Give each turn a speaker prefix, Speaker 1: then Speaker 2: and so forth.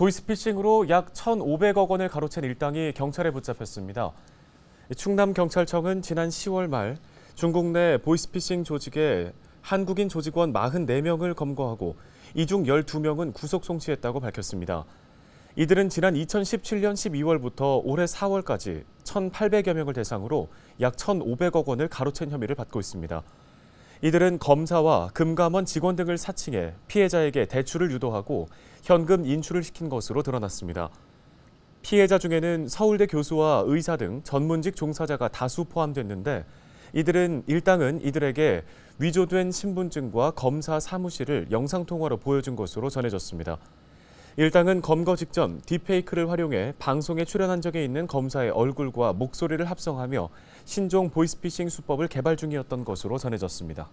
Speaker 1: 보이스피싱으로 약 1,500억 원을 가로챈 일당이 경찰에 붙잡혔습니다. 충남경찰청은 지난 10월 말 중국 내 보이스피싱 조직에 한국인 조직원 44명을 검거하고 이 중 12명은 구속 송치했다고 밝혔습니다. 이들은 지난 2017년 12월부터 올해 4월까지 1,800여 명을 대상으로 약 1,500억 원을 가로챈 혐의를 받고 있습니다. 이들은 검사와 금감원 직원 등을 사칭해 피해자에게 대출을 유도하고 현금 인출을 시킨 것으로 드러났습니다. 피해자 중에는 서울대 교수와 의사 등 전문직 종사자가 다수 포함됐는데 이들은 일당은 이들에게 위조된 신분증과 검사 사무실을 영상통화로 보여준 것으로 전해졌습니다. 일당은 검거 직전 딥페이크를 활용해 방송에 출연한 적이 있는 검사의 얼굴과 목소리를 합성하며 신종 보이스피싱 수법을 개발 중이었던 것으로 전해졌습니다.